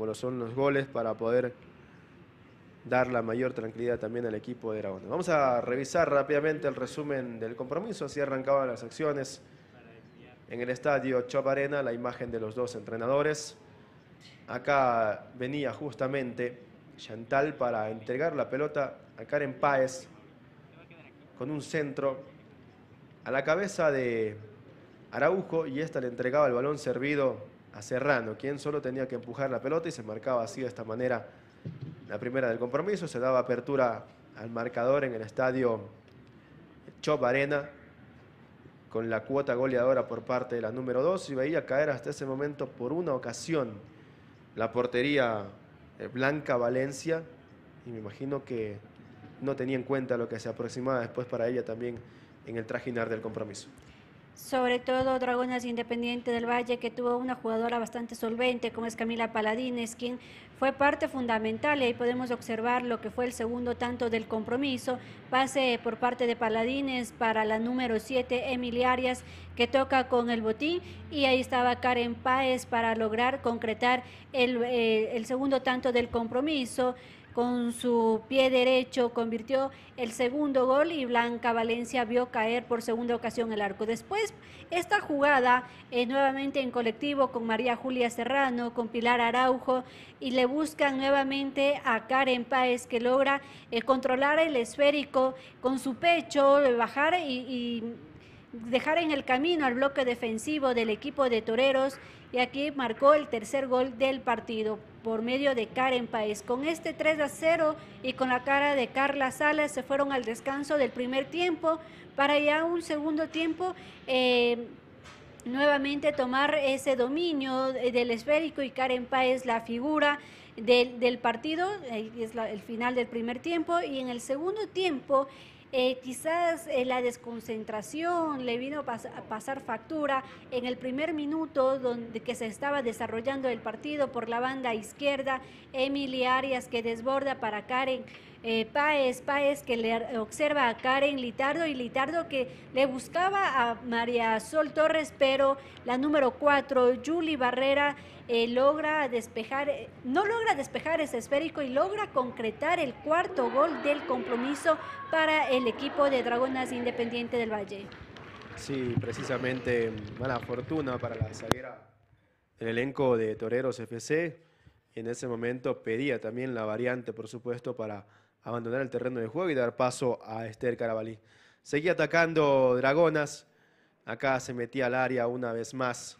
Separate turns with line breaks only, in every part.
como lo son los goles, para poder dar la mayor tranquilidad también al equipo de Aragón. Vamos a revisar rápidamente el resumen del compromiso, así arrancaban las acciones en el estadio Chop Arena, la imagen de los dos entrenadores. Acá venía justamente Chantal para entregar la pelota a Karen Páez con un centro a la cabeza de Araujo y esta le entregaba el balón servido a Serrano, quien solo tenía que empujar la pelota y se marcaba así de esta manera la primera del compromiso. Se daba apertura al marcador en el estadio Chop Arena con la cuota goleadora por parte de la número 2 y veía caer hasta ese momento por una ocasión la portería eh, Blanca Valencia y me imagino que no tenía en cuenta lo que se aproximaba después para ella también en el trajinar del compromiso
sobre todo Dragonas Independiente del Valle, que tuvo una jugadora bastante solvente, como es Camila Paladines, quien fue parte fundamental y ahí podemos observar lo que fue el segundo tanto del compromiso, pase por parte de Paladines para la número 7, Emiliarias, que toca con el botín, y ahí estaba Karen Páez para lograr concretar el, eh, el segundo tanto del compromiso con su pie derecho convirtió el segundo gol y Blanca Valencia vio caer por segunda ocasión el arco. Después, esta jugada eh, nuevamente en colectivo con María Julia Serrano, con Pilar Araujo y le buscan nuevamente a Karen Páez que logra eh, controlar el esférico con su pecho, eh, bajar y dejar en el camino al bloque defensivo del equipo de Toreros y aquí marcó el tercer gol del partido por medio de Karen Paez. Con este 3 a 0 y con la cara de Carla Salas se fueron al descanso del primer tiempo para ya un segundo tiempo. Eh, nuevamente tomar ese dominio del esférico y Karen paez la figura del, del partido, eh, es el final del primer tiempo y en el segundo tiempo eh, quizás eh, la desconcentración le vino a, pasar factura en el primer minuto donde que se estaba desarrollando el partido por la banda izquierda, Emily Arias que desborda para Karen eh, Paez que le observa a Karen Litardo y Litardo que le buscaba a María Sol Torres, pero la número cuatro, Julie Barrera, eh, logra despejar, no logra despejar ese esférico y logra concretar el cuarto gol del compromiso para el el equipo de Dragonas Independiente del Valle.
Sí, precisamente mala fortuna para la zaguera del elenco de Toreros FC. En ese momento pedía también la variante, por supuesto, para abandonar el terreno de juego y dar paso a Esther Carabalí. Seguía atacando Dragonas. Acá se metía al área una vez más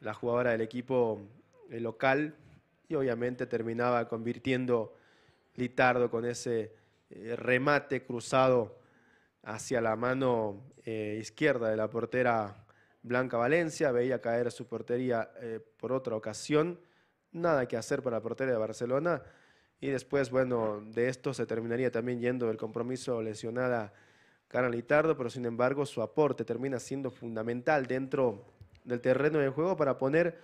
la jugadora del equipo eh, local y obviamente terminaba convirtiendo Litardo con ese eh, remate cruzado hacia la mano eh, izquierda de la portera Blanca Valencia, veía caer su portería eh, por otra ocasión, nada que hacer para la portera de Barcelona, y después, bueno, de esto se terminaría también yendo el compromiso lesionada Karen Litardo, pero sin embargo su aporte termina siendo fundamental dentro del terreno de juego para poner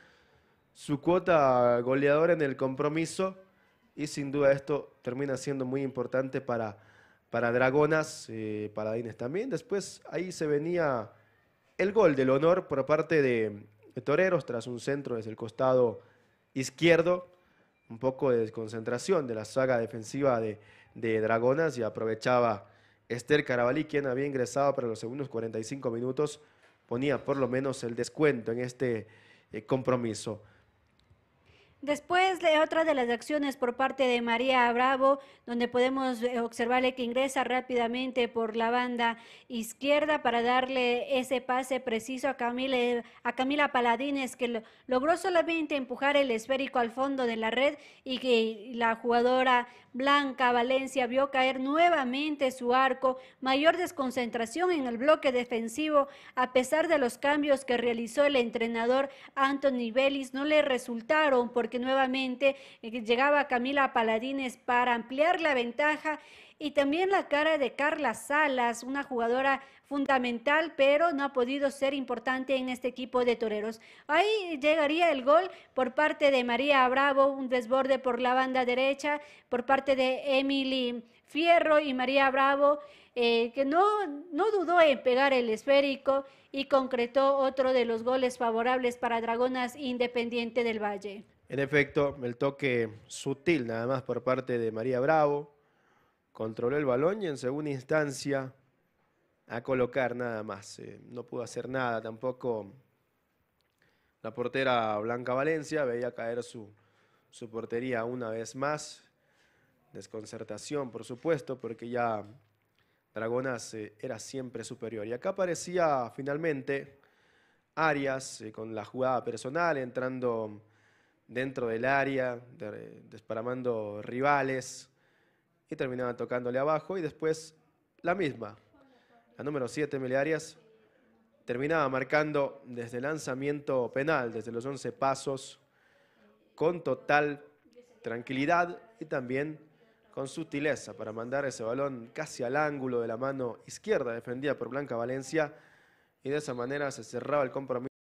su cuota goleadora en el compromiso y sin duda esto termina siendo muy importante para, para Dragonas, eh, para Dines también. Después ahí se venía el gol del honor por parte de, Toreros tras un centro desde el costado izquierdo, un poco de desconcentración de la saga defensiva de, Dragonas y aprovechaba Esther Carabalí, quien había ingresado para los segundos 45 minutos, ponía por lo menos el descuento en este eh, compromiso.
Después, de otra de las acciones por parte de María Bravo, donde podemos eh, observarle que ingresa rápidamente por la banda izquierda para darle ese pase preciso a Camila, a Camila Paladines, que logró solamente empujar el esférico al fondo de la red y que la jugadora Blanca Valencia vio caer nuevamente su arco, mayor desconcentración en el bloque defensivo, a pesar de los cambios que realizó el entrenador Anthony Vélez, no le resultaron porque nuevamente eh, llegaba Camila Paladines para ampliar la ventaja y también la cara de Carla Salas, una jugadora fundamental, pero no ha podido ser importante en este equipo de toreros. Ahí llegaría el gol por parte de María Bravo, un desborde por la banda derecha, por parte de Emily Fierro y María Bravo, eh, que no, no dudó en pegar el esférico y concretó otro de los goles favorables para Dragonas Independiente del Valle.
En efecto, el toque sutil nada más por parte de María Bravo controló el balón y en segunda instancia a colocar nada más. Eh, no pudo hacer nada tampoco la portera Blanca Valencia, veía caer su, su portería una vez más. Desconcertación, por supuesto, porque ya Dragonas eh, era siempre superior. Y acá aparecía finalmente Arias eh, con la jugada personal entrando dentro del área, de, desparamando rivales y terminaba tocándole abajo y después la misma. La número 7, milarias terminaba marcando desde el lanzamiento penal, desde los 11 pasos, con total tranquilidad y también con sutileza para mandar ese balón casi al ángulo de la mano izquierda defendida por Blanca Valencia y de esa manera se cerraba el compromiso.